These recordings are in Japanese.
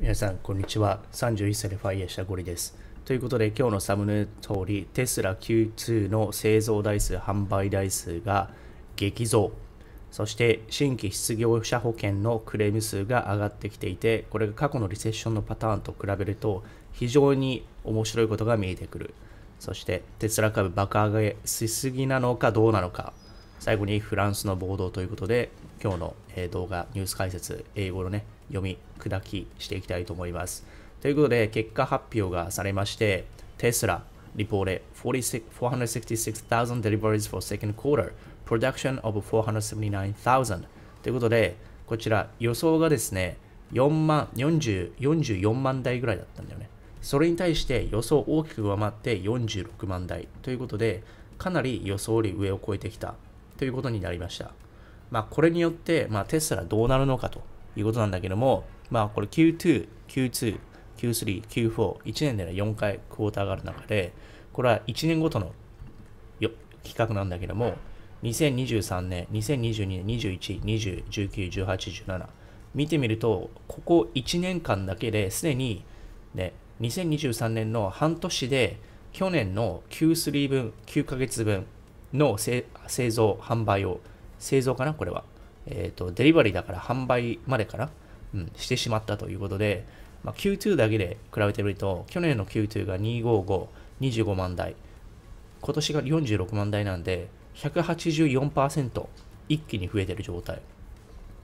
皆さん、こんにちは。31歳でファイヤーしたゴリです。ということで、今日のサムネ通り、テスラ Q2 の製造台数、販売台数が激増。そして、新規失業者保険のクレーム数が上がってきていて、これが過去のリセッションのパターンと比べると、非常に面白いことが見えてくる。そして、テスラ株爆上げしすぎなのかどうなのか。最後にフランスの暴動ということで、今日の動画、ニュース解説、英語のね、読み砕きしていきたいと思います。ということで、結果発表がされまして、テスラ、リポー o 466,000 deliveries for second quarter, production of 479,000ということで、こちら予想がですね、4万、40、44万台ぐらいだったんだよね。それに対して予想大きく上回って46万台ということで、かなり予想より上を超えてきたということになりました。まあ、これによって、まあ、テスラどうなるのかということなんだけども、まあ、これ Q2、Q2、Q3、Q4、1年で4回クォーターがある中で、これは1年ごとのよ企画なんだけども、2023年、2022年、21、20、19、18、17、見てみると、ここ1年間だけですでに、ね、2023年の半年で、去年の Q3 分、9ヶ月分の製造、販売を、製造かな、これは。えっ、ー、と、デリバリーだから販売までから、うん、してしまったということで、まあ、Q2 だけで比べてみると、去年の Q2 が255、25万台、今年が46万台なんで、184%一気に増えてる状態。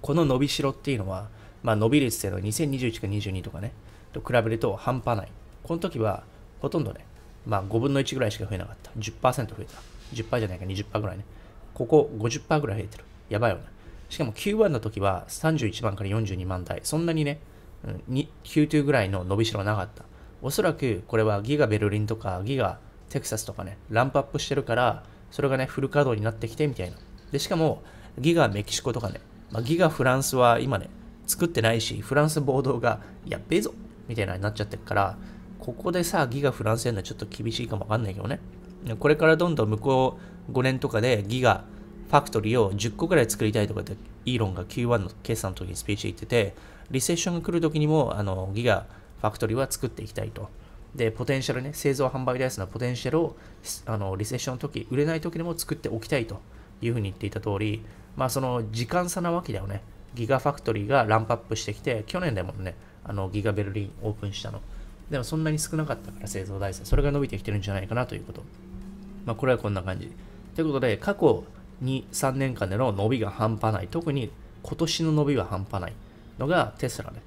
この伸びしろっていうのは、まあ、伸び率っていうのは2021か22とかね、と比べると半端ない。この時は、ほとんどね、まあ、5分の1ぐらいしか増えなかった。10%増えた。10%じゃないか、20%ぐらいね。ここ50%ぐらい増えてる。やばいよね。しかも Q1 の時は31万から42万台。そんなにね、うん、Q2 ぐらいの伸びしろはなかった。おそらくこれはギガベルリンとかギガテキサスとかね、ランプアップしてるから、それがね、フル稼働になってきてみたいな。で、しかも、ギガメキシコとかね、まあ、ギガフランスは今ね、作ってないし、フランス暴動がやっべえぞみたいなになっちゃってるから、ここでさ、ギガフランスやるのはちょっと厳しいかもわかんないけどね。これからどんどん向こう5年とかでギガファクトリーを10個ぐらい作りたいとかってイーロンが Q1 の決算の時にスピーチ言ってて、リセッションが来る時にもあのギガファクトリーは作っていきたいと。で、ポテンシャルね、製造販売台数のポテンシャルをあのリセッションの時、売れない時でも作っておきたいというふうに言っていた通り、まあその時間差なわけだよね。ギガファクトリーがランプアップしてきて、去年でもね、あのギガベルリンオープンしたの。でもそんなに少なかったから製造台数、それが伸びてきてるんじゃないかなということ。まあこれはこんな感じ。ということで、過去3年間での伸びが半端ない。特に今年の伸びは半端ないのがテスラね。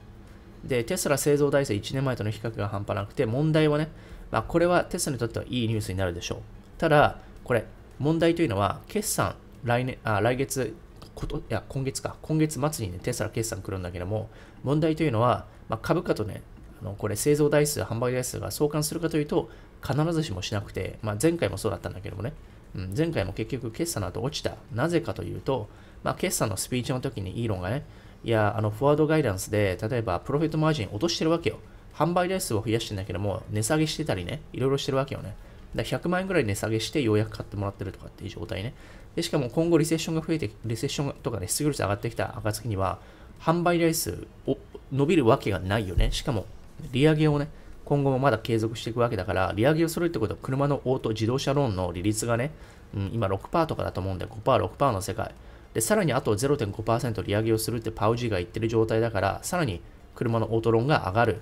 で、テスラ製造台数1年前との比較が半端なくて、問題はね、まあ、これはテスラにとってはいいニュースになるでしょう。ただ、これ、問題というのは、決算、来年、あ来月、こといや今月か、今月末に、ね、テスラ決算来るんだけども、問題というのは、まあ、株価とね、あのこれ製造台数、販売台数が相関するかというと、必ずしもしなくて、まあ、前回もそうだったんだけどもね、うん、前回も結局決算の後落ちた。なぜかというと、まあ、決算のスピーチの時にイーロンがね、いや、あの、フォワードガイダンスで、例えば、プロフィットマージン落としてるわけよ。販売台数を増やしてんだけども、値下げしてたりね、いろいろしてるわけよね。だ100万円ぐらい値下げしてようやく買ってもらってるとかっていう状態ね。で、しかも今後リセッションが増えて、リセッションとかね、失業率上がってきた暁には、販売台数を伸びるわけがないよね。しかも、利上げをね、今後もまだ継続していくわけだから、利上げをするってことは車のオート、自動車ローンの利率がね、うん、今6%とかだと思うんで、5%、6%の世界。で、さらにあと0.5%利上げをするってパウジーが言ってる状態だから、さらに車のオートローンが上がる。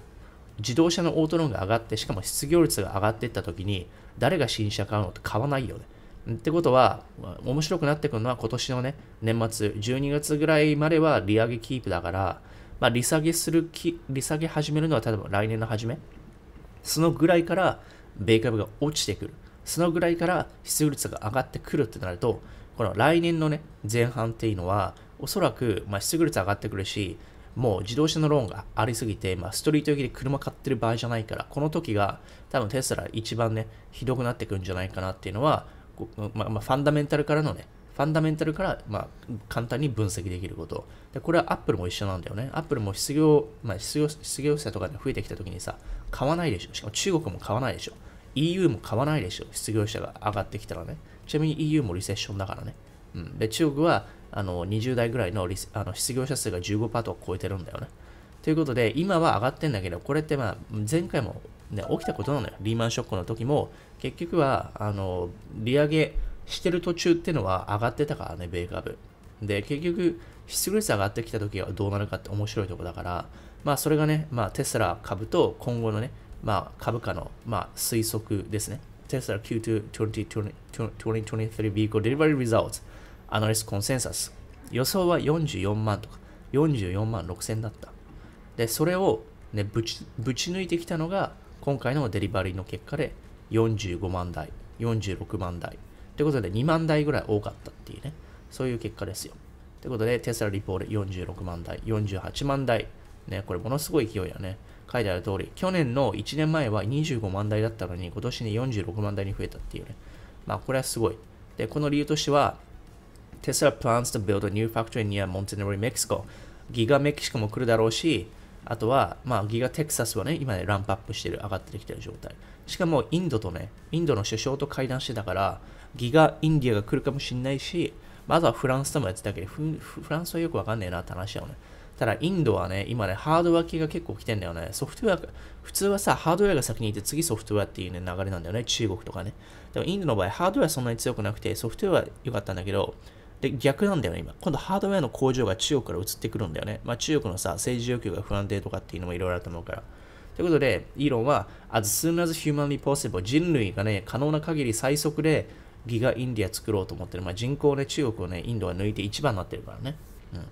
自動車のオートローンが上がって、しかも失業率が上がっていった時に、誰が新車買うのって買わないよね。ってことは、面白くなってくるのは今年のね、年末、12月ぐらいまでは利上げキープだから、まあ、利下げするき、利下げ始めるのは例えば来年の初めそのぐらいから米株が落ちてくる。そのぐらいから失業率が上がってくるってなると、この来年のね、前半っていうのは、おそらく、まあ、失業率上がってくるし、もう自動車のローンがありすぎて、まあ、ストリート行きで車買ってる場合じゃないから、この時が多分テスラ一番ね、ひどくなってくるんじゃないかなっていうのは、まあ、まあ、ファンダメンタルからのね、ファンダメンタルから、まあ、簡単に分析できること。で、これは Apple も一緒なんだよね。Apple も失業、まあ、失業失業者とかで増えてきたときにさ、買わないでしょ。しかも中国も買わないでしょ。EU も買わないでしょ。失業者が上がってきたらね。ちなみに EU もリセッションだからね。うん、で、中国はあの20代ぐらいのあの失業者数が15%を超えてるんだよね。ということで、今は上がってんだけど、これってまあ前回も、ね、起きたことなのよ。リーマンショックの時も、結局はあの利上げしてる途中っていうのは上がってたからね、米株。で、結局、出力率上がってきた時はどうなるかって面白いとこだから、まあそれがね、まあテスラ株と今後のね、まあ株価の、まあ推測ですね。テスラ Q2 2023 Vehicle Delivery Results Analyst Consensus 予想は44万とか44万6千だった。で、それをね、ぶちぶち抜いてきたのが今回のデリバリーの結果で45万台、46万台ということで、2万台ぐらい多かったっていうね、そういう結果ですよ。ということで、テスラリポール46万台、48万台。ね、これものすごい勢いだね。書いてある通り、去年の1年前は25万台だったのに、今年に46万台に増えたっていうね。まあ、これはすごい。で、この理由としては、テスラ plans to build a new factory near m o n t e g r o Mexico。ギガメキシコも来るだろうし、あとは、まあ、ギガテキサスはね、今ね、ランプアップしてる、上がってきてる状態。しかも、インドとね、インドの首相と会談してたから、ギガインディアが来るかもしんないし、まずはフランスともやってたけど、フランスはよくわかんねえなって話だよね。ただ、インドはね、今ね、ハードワー系が結構来てんだよね。ソフトウェア、普通はさ、ハードウェアが先にいて、次ソフトウェアっていう、ね、流れなんだよね。中国とかね。でも、インドの場合、ハードウェアそんなに強くなくて、ソフトウェア良かったんだけど、で、逆なんだよね、今。今度ハードウェアの工場が中国から移ってくるんだよね。まあ、中国のさ、政治状況が不安定とかっていうのもいろいろあると思うから。ということで、イーロンは、as soon as humanly possible、人類がね、可能な限り最速でギガインディア作ろうと思ってる。まあ、人口ね、中国をね、インドは抜いて一番になってるからね。うん。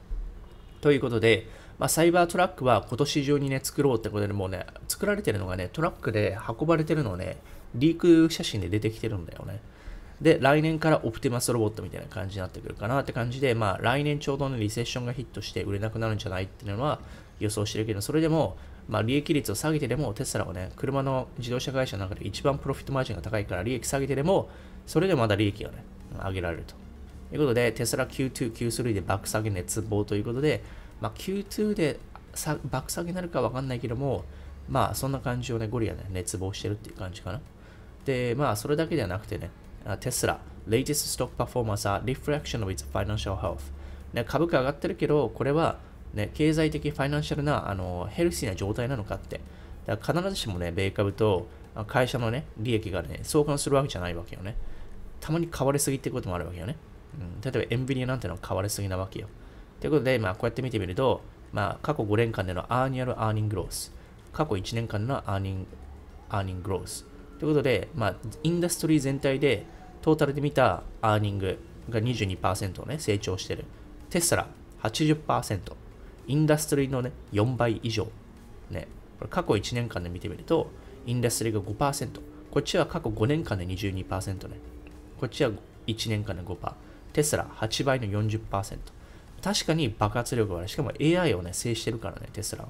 ということで、まあ、サイバートラックは今年中にね、作ろうってことで、もうね、作られてるのがね、トラックで運ばれてるのをね、リーク写真で出てきてるんだよね。で、来年からオプティマスロボットみたいな感じになってくるかなって感じで、まあ、来年ちょうどね、リセッションがヒットして売れなくなるんじゃないっていうのは予想してるけど、それでも、まあ、利益率を下げてでも、テスラはね、車の自動車会社の中で一番プロフィットマージンが高いから、利益下げてでも、それでもまだ利益をね、上げられると。ということで、テスラ Q2、Q3 で爆下げ熱望ということで、まあ、Q2 で爆下げになるかわかんないけども、まあ、そんな感じをね、ゴリラね、熱望してるっていう感じかな。で、まあ、それだけではなくてね、Tesla latest stock performance are reflection of its financial health、ね、株価上がってるけど、これは、ね、経済的、ファイナンシャルなあのヘルシーな状態なのかって。だから必ずしもね、米株と会社のね、利益がね、相関するわけじゃないわけよね。たまに買われすぎってこともあるわけよね。うん、例えば、エンビニアなんてのは買われすぎなわけよ。ということで、まあ、こうやって見てみると、まあ、過去5年間でのアーニアルアーニングロース、過去1年間のアーニングアーニングロース、ということで、まあ、インダストリー全体でトータルで見たアーニングが22%ね、成長してる。テスラ80%。インダストリーのね、4倍以上。ね、これ過去1年間で見てみると、インダストリーが5%。こっちは過去5年間で22%ね。こっちは1年間で5%。テスラ8倍の40%。確かに爆発力はある。しかも AI をね、制してるからね、テスラは。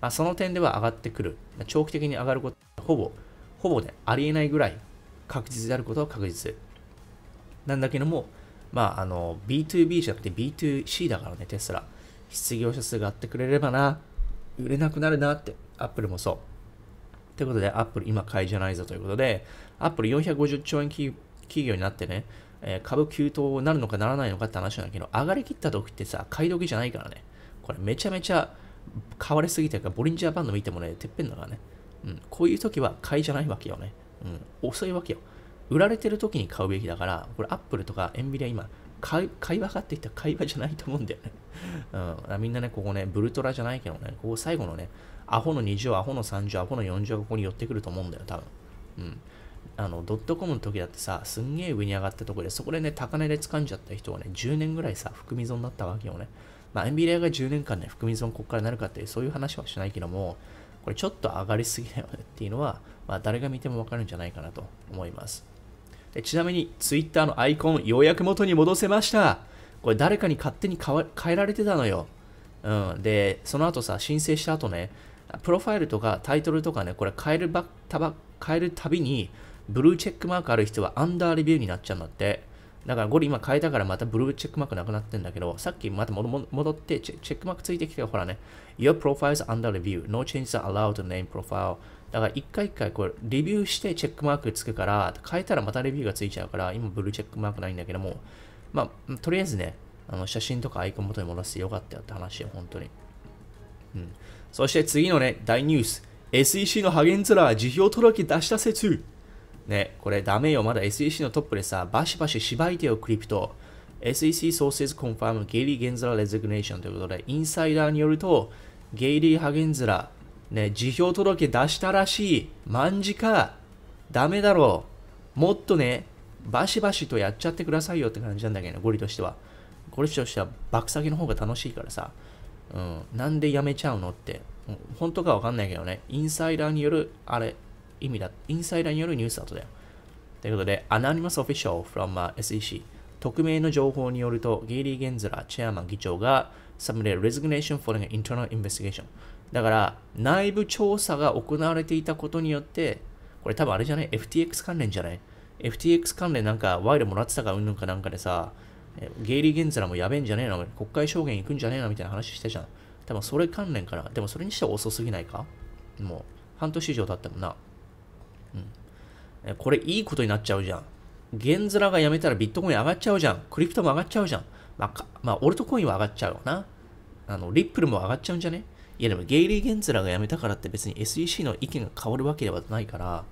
まあ、その点では上がってくる。長期的に上がることほぼほぼね、ありえないぐらい確実であることは確実。なんだけども、まあ、あの、B2B じゃなくて B2C だからね、テスラ。失業者数があってくれればな、売れなくなるなって、アップルもそう。ということで、アップル今買いじゃないぞということで、アップル450兆円企業になってね、え株急騰なるのかならないのかって話なんだけど、上がりきった時ってさ、買い時じゃないからね。これめちゃめちゃ買われすぎてるから、ボリンジャーバンド見てもね、てっぺんだからね。うん、こういう時は買いじゃないわけよね。うん、遅いわけよ。売られてる時に買うべきだから、これアップルとかエンビリア今、会話かってきた会話じゃないと思うんだよね。うん、みんなね、ここね、ブルトラじゃないけどね、ここ最後のね、アホの20、アホの30、アホの40がここに寄ってくると思うんだよ、多分。うん。あの、ドットコムの時だってさ、すんげえ上に上がったところで、そこでね、高値で掴んじゃった人はね、10年ぐらいさ、含み損になったわけよね。まあ、エンビリアが10年間ね、含み損ここからなるかって、そういう話はしないけども、これちょっと上がりすぎだよねっていうのは、まあ、誰が見てもわかるんじゃないかなと思います。でちなみに Twitter のアイコン、ようやく元に戻せました。これ誰かに勝手に変えられてたのよ。うん、で、その後さ、申請した後ね、プロファイルとかタイトルとかね、これ変えるばば変えるたびに、ブルーチェックマークある人はアンダーレビューになっちゃうんだって。だからゴリ今変えたからまたブルーチェックマークなくなってんだけど、さっきまた戻ってチェックマークついてきて、ほらね、Your profile is under review, no changes are allowed to name profile. だから一回一回これ、レビューしてチェックマークつくから、変えたらまたレビューがついちゃうから、今ブルーチェックマークないんだけども、まあ、とりあえずね、あの写真とかアイコン元に戻してよかったよって話よ、本当に。うん。そして次のね、大ニュース。SEC のハゲンツラー、辞表届出した説。ね、これダメよ、まだ SEC のトップでさ、バシバシしばいてよ、クリプト。SEC Sources Confirm ゲイリー・ゲンズラ・レゼグネーションということで、インサイダーによると、ゲイリー・ハゲンズラ、ね、辞表届出したらしい。ンジか。ダメだろう。もっとね、バシバシとやっちゃってくださいよって感じなんだけど、ゴリとしては。ゴリとしては、爆先の方が楽しいからさ。うん、なんでやめちゃうのって。本当かわかんないけどね。インサイダーによる、あれ、意味だ、インサイダーによるニュースだとだよ。ということで、Anonymous Official from SEC 匿名の情報によると、ゲイリー・ゲンズラー、チェアマン議長が、サムレ Resignation for an Internal Investigation。だから、内部調査が行われていたことによって、これ多分あれじゃない ?FTX 関連じゃない ?FTX 関連なんか、賄賂もらってたかうんぬんかなんかでさ、ゲイリー・ゲンズラーもやべえんじゃねえの国会証言行くんじゃねえのみたいな話してじゃん。多分それ関連かな。でもそれにしては遅すぎないかもう半年以上経ってもな。これいいことになっちゃうじゃん。ゲンズラがやめたらビットコイン上がっちゃうじゃん。クリプトも上がっちゃうじゃん。まあ、まあ、オルトコインは上がっちゃうよな。あの、リップルも上がっちゃうんじゃねいやでもゲイリー・ゲンズラが辞めたからって別に SEC の意見が変わるわけではないから、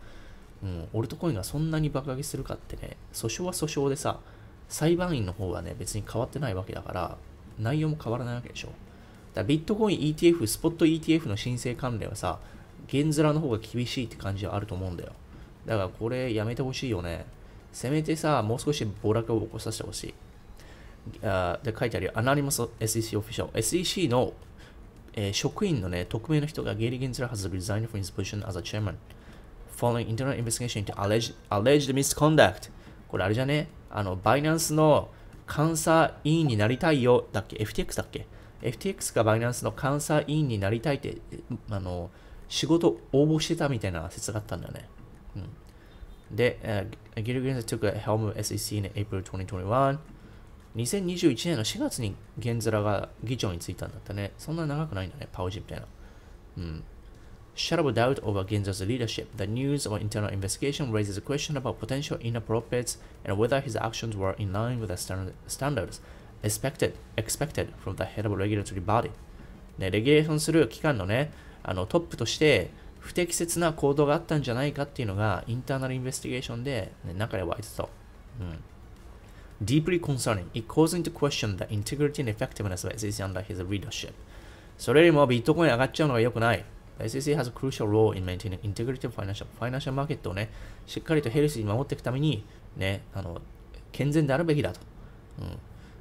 うん、オルトコインがそんなに爆上げするかってね、訴訟は訴訟でさ、裁判員の方はね、別に変わってないわけだから、内容も変わらないわけでしょ。だビットコイン ETF、スポット ETF の申請関連はさ、ゲンズラの方が厳しいって感じはあると思うんだよ。だからこれやめてほしいよね。せめてさ、もう少し暴落を起こさせてほしい。あで書いてあるアナリマス SEC オフィシャル。SEC の、えー、職員のね、匿名の人がゲイリー・ゲンズラー has resigned from his position as a chairman following internal investigation into alleged, alleged misconduct これあれじゃねあの、バイナンスの監査委員になりたいよだっけ ?FTX だっけ ?FTX がバイナンスの監査委員になりたいって、あの、仕事応募してたみたいな説があったんだよね。で、uh, ギルグ y ン e n s l e took a helm of SEC in April 2021 2021年の4月にゲンズラが議長に就いたんだったね。そんな長くないんだね、パウジみたいな。うん。Shadow doubt over Genzer's leadership. The news of an internal investigation raises a question about potential inappropriates and whether his actions were in line with the standard, standards expected, expected from the head of a regulatory body. ね、レギュレーションする機関のね、あのトップとして、不適切な行動があったんじゃないかっていうのが、インターナルインベスティゲーションで、ね、中で湧いてた。うん Deeply concerning, it calls into question the integrity and effectiveness of SEC under his leadership. それよりもビットコイン上がっちゃうのが良くない。SEC has a crucial role in maintaining integrity of financial, financial market をね、しっかりとヘルシーに守っていくために、ね、あの、健全であるべきだと。うん。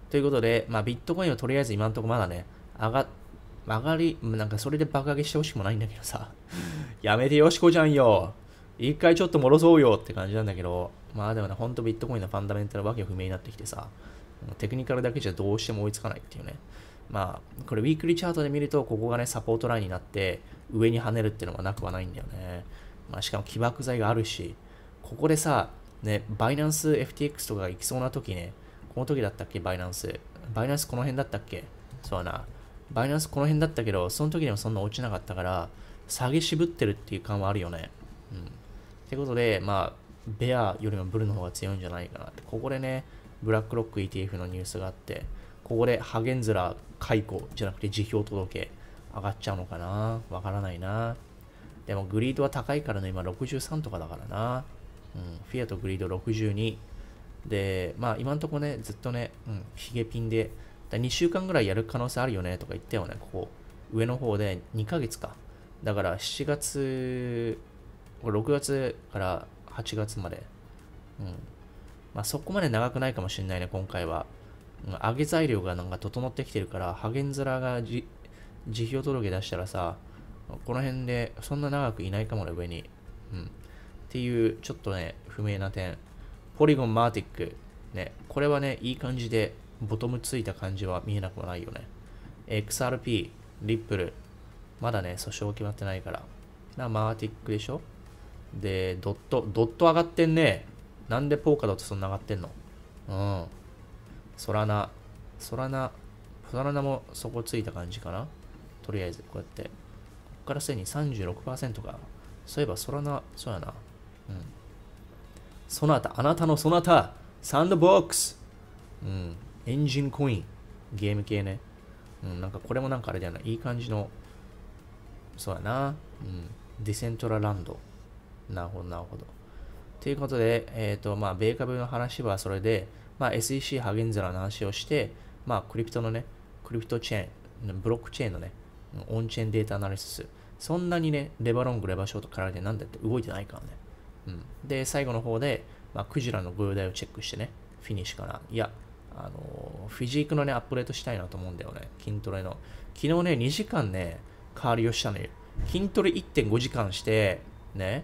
ということで、まあ、ビットコインはとりあえず今のところまだね、上が、曲がり、なんかそれで爆上げしてほしくもないんだけどさ、やめてよしこちゃんよ、一回ちょっと戻そうよって感じなんだけど、まあでもね、ほんとビットコインのファンダメンタルわけ不明になってきてさ、テクニカルだけじゃどうしても追いつかないっていうね。まあ、これ、ウィークリーチャートで見ると、ここがね、サポートラインになって、上に跳ねるっていうのはなくはないんだよね。まあ、しかも起爆剤があるし、ここでさ、ね、バイナンス FTX とかが行きそうな時ね、この時だったっけ、バイナンス。バイナンスこの辺だったっけそうな。バイナンスこの辺だったけど、その時にはそんな落ちなかったから、下げ渋ってるっていう感はあるよね。うん。ってことで、まあ、ベアよりもブルの方が強いんじゃないかなって。ここでね、ブラックロック ETF のニュースがあって、ここでハゲンズラ解雇じゃなくて辞表届上がっちゃうのかなわからないな。でもグリードは高いからね、今63とかだからな。うん、フィアとグリード62。で、まあ今んとこね、ずっとね、うん、ヒゲピンでだ2週間ぐらいやる可能性あるよねとか言ったよね、ここ。上の方で2ヶ月か。だから7月、6月から8月まで。うん。まあそこまで長くないかもしれないね、今回は。うん、上げ材料がなんか整ってきてるから、ハゲンズラがじ辞表届出したらさ、この辺でそんな長くいないかもね、上に。うん。っていう、ちょっとね、不明な点。ポリゴンマーティック。ね、これはね、いい感じでボトムついた感じは見えなくはないよね。XRP、リップル、まだね、訴訟決まってないから。な、マーティックでしょで、ドット、ドット上がってんね。なんでポーカドットそんな上がってんのうん。ソラナ、ソラナ、ソラナもそこついた感じかなとりあえず、こうやって。こっからすでに36%か。そういえば、ソラナ、そうやな。うん。そなた、あなたのそなた、サンドボックス。うん。エンジンコイン。ゲーム系ね。うん、なんかこれもなんかあれだよな。いい感じの、そうやな。うん。ディセントラランド。なるほど、なるほど。ということで、えっ、ー、と、まあ、米株の話はそれで、まあ、SEC ハゲンゼラの話をして、まあ、クリプトのね、クリプトチェーン、ブロックチェーンのね、オンチェーンデータアナリシス。そんなにね、レバロング、レバショートからでてなんだって動いてないからね。うん。で、最後の方で、まあ、クジラのご用代をチェックしてね、フィニッシュかな。いや、あのフィジークのね、アップデートしたいなと思うんだよね。筋トレの。昨日ね、2時間ね、カーリをしたのよ。筋トレ1.5時間して、ね、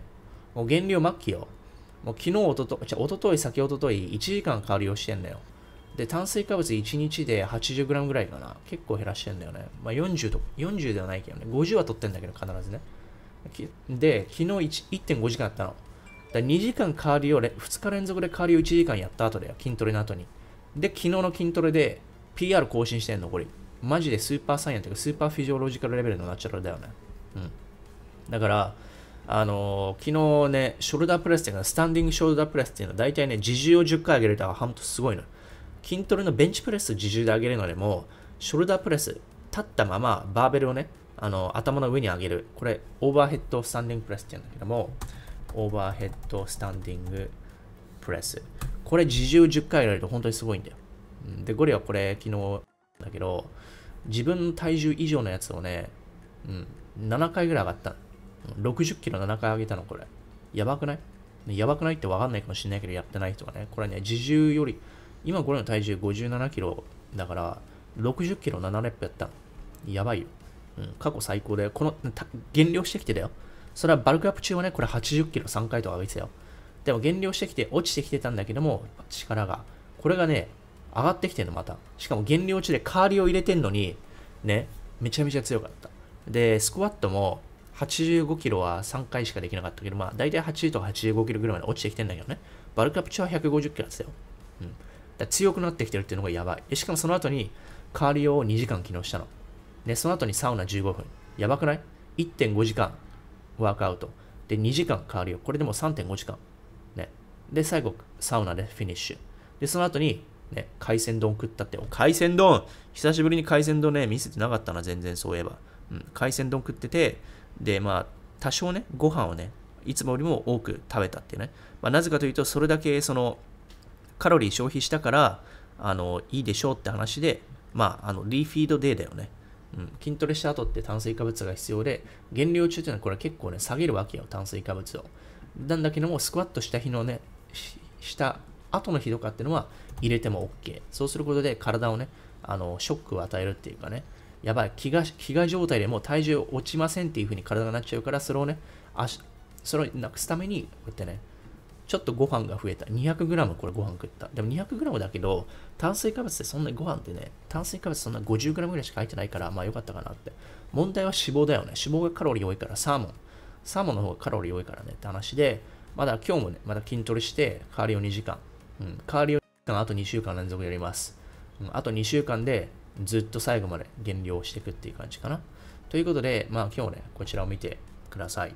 もう減量末期よ。もう昨日、おとと、じゃ、おととい、先おととい、1時間カーリをしてんだよ。で、炭水化物1日で 80g ぐらいかな。結構減らしてんだよね。まあ、40と、40ではないけどね。50は取ってんだけど、必ずね。で、昨日1.5時間やったの。だ2時間カーリを、2日連続でカーリを1時間やった後だよ。筋トレの後に。で、昨日の筋トレで PR 更新してんの、これ。マジでスーパーサイエンというか、スーパーフィジオロジカルレベルのナチュラルだよね。うん。だから、あのー、昨日ね、ショルダープレスっていうか、スタンディングショルダープレスっていうのは、大体ね、自重を10回上げれたら、んとすごいの。筋トレのベンチプレス自重で上げるのでも、ショルダープレス、立ったままバーベルをね、あのー、頭の上に上げる。これ、オーバーヘッドスタンディングプレスって言うんだけども、オーバーヘッドスタンディングプレス。これ自重10回やられると本当にすごいんだよ。で、ゴリはこれ昨日だけど、自分の体重以上のやつをね、うん、7回ぐらい上がった。60キロ7回上げたの、これ。やばくないやばくないってわかんないかもしれないけど、やってない人がね、これね、自重より、今ゴリの体重57キロだから、60キロ7レップやったやばいよ。うん、過去最高だよ。この、減量してきてだよ。それはバルクアップ中はね、これ80キロ3回とか上げてたよ。でも減量してきて落ちてきてたんだけども、力が。これがね、上がってきてるの、また。しかも減量中で代わりを入れてんのに、ね、めちゃめちゃ強かった。で、スクワットも85キロは3回しかできなかったけど、まあ、大体80とか85キロぐらいまで落ちてきてんだけどね。バルクアップ中は150キロだったよ。うん。だ強くなってきてるっていうのがやばい。しかもその後に、カーリオを2時間機能したの。で、その後にサウナ15分。やばくない ?1.5 時間ワークアウト。で、2時間カーリオ。これでも3.5時間。で、最後、サウナでフィニッシュ。で、その後に、ね、海鮮丼食ったって、海鮮丼久しぶりに海鮮丼ね、見せてなかったな、全然そういえば。うん、海鮮丼食ってて、で、まあ、多少ね、ご飯をね、いつもよりも多く食べたってね。まあ、なぜかというと、それだけ、その、カロリー消費したから、あの、いいでしょうって話で、まあ、あの、リーフィードデーだよね。うん、筋トレした後って炭水化物が必要で、減量中っていうのはこれ結構ね、下げるわけよ、炭水化物を。なんだけども、スクワットした日のね、した後の日とかっていうのは入れても OK。そうすることで体をね、あのショックを与えるっていうかね、やばい、気が気が状態でもう体重落ちませんっていう風に体がなっちゃうから、それをね、足それをなくすために、こうやってね、ちょっとご飯が増えた。200g これご飯食った。でも 200g だけど、炭水化物ってそんなご飯ってね、炭水化物そんな 50g ぐらいしか入ってないから、まあよかったかなって。問題は脂肪だよね。脂肪がカロリー多いから、サーモン。サーモンの方がカロリー多いからねって話で、まだ今日もね、また筋トレして、代わりを2時間。うん、代わりを2時間、あと2週間連続やります。うん、あと2週間で、ずっと最後まで減量していくっていう感じかな。ということで、まあ今日ね、こちらを見てください。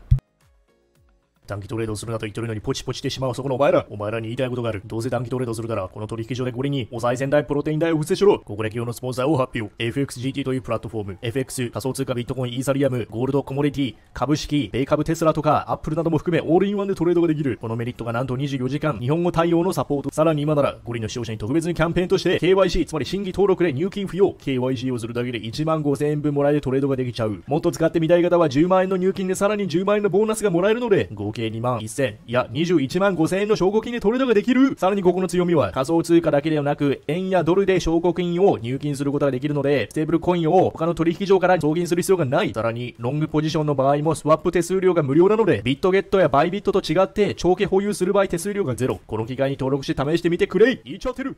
短期トレードするなと言ってるのにポチポチしてしまうそこのお前ら。お前らに言いたいことがある。どうせ短期トレードするなら、この取引所でこれに、お賽銭代、プロテイン代を伏せしろ。ここ国歴用のスポンサーを発表。FXGT というプラットフォーム。FX、仮想通貨ビットコイン、イーサリアム、ゴールド、コモディティ、株式、米株、テスラとか、アップルなども含め、オールインワンでトレードができる。このメリットがなんと24時間、日本語対応のサポート。さらに今なら、ゴリの使用者に特別にキャンペーンとして、KYC、つまり新規登録で入金不要。KYC をするだけで1万5000円分もらえるトレードができちゃう。もっと使ってみたい方は10万円の入金でさらに10万円のボーナスがもらえるので、合計計2万1000、いや21万5000円の証拠金で取れ高できる。さらにここの強みは仮想通貨だけではなく、円やドルで証拠金を入金することができるので、ステーブルコインを他の取引所から送金する必要がない。さらに、ロングポジションの場合もスワップ手数料が無料なので、ビットゲットやバイビットと違って長期保有する場合手数料がゼロ。この機会に登録して試してみてくれい言っちゃってる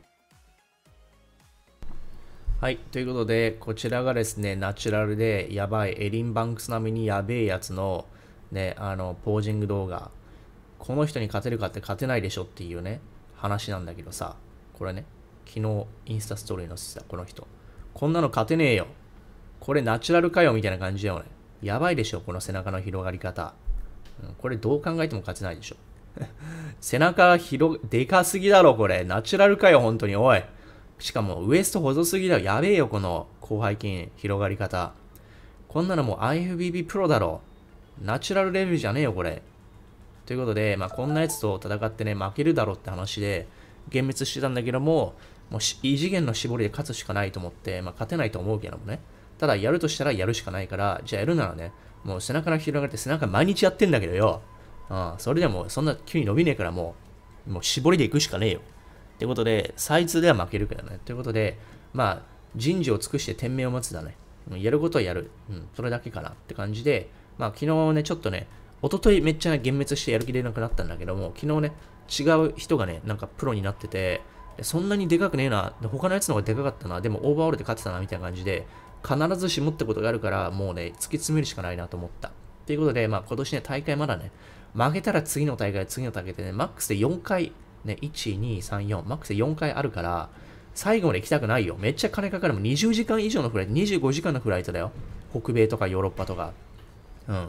はい。ということで、こちらがですね、ナチュラルでやばい、エリン・バンクス並みにやべえやつの、ね、あの、ポージング動画、この人に勝てるかって勝てないでしょっていうね、話なんだけどさ、これね、昨日インスタストーリー載せてた、この人。こんなの勝てねえよ。これナチュラルかよみたいな感じだよね。やばいでしょ、この背中の広がり方。うん、これどう考えても勝てないでしょ。背中広、でかすぎだろ、これ。ナチュラルかよ、本当に、おい。しかも、ウエスト細すぎだよ。やべえよ、この広背筋、広がり方。こんなのもう IFBB プロだろ。ナチュラルレベルじゃねえよ、これ。ということで、まあ、こんなやつと戦ってね、負けるだろうって話で、幻滅してたんだけども、もう異次元の絞りで勝つしかないと思って、まあ、勝てないと思うけどもね。ただ、やるとしたらやるしかないから、じゃあやるならね、もう背中が広がって、背中毎日やってんだけどよ。うん、それでも、そんな急に伸びねえからもう、もう絞りでいくしかねえよ。ってことで、最痛では負けるけどね。ということで、まあ、人事を尽くして天命を待つだね。やることはやる。うん、それだけかなって感じで、まあ昨日ね、ちょっとね、一昨日めっちゃ、幻滅してやる気出なくなったんだけども、昨日ね、違う人がね、なんかプロになってて、そんなにでかくねえな、他のやつの方がでかかったな、でもオーバーオールで勝ってたな、みたいな感じで、必ずしもってことがあるから、もうね、突き詰めるしかないなと思った。ということで、まあ今年ね、大会まだね、負けたら次の大会、次の大会でね、マックスで4回、ね、1、2、3、4、マックスで4回あるから、最後まで行きたくないよ。めっちゃ金かかる。もん。20時間以上のフライト、25時間のフライトだよ。北米とかヨーロッパとか。うん。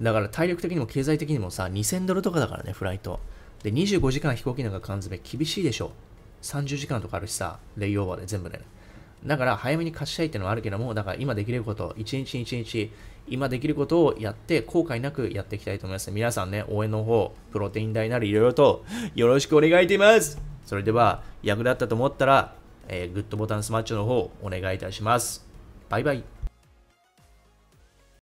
だから体力的にも経済的にもさ、2000ドルとかだからね、フライト。で、25時間飛行機なんか缶詰厳しいでしょ。30時間とかあるしさ、レイオーバーで全部ね。だから早めに貸したいってのはあるけども、だから今できること、1日1日、今できることをやって、後悔なくやっていきたいと思います。皆さんね、応援の方、プロテイン代なりいろいろとよろしくお願いいたしますそれでは、役立ったと思ったら、えー、グッドボタンスマッチの方、お願いいたします。バイバイ。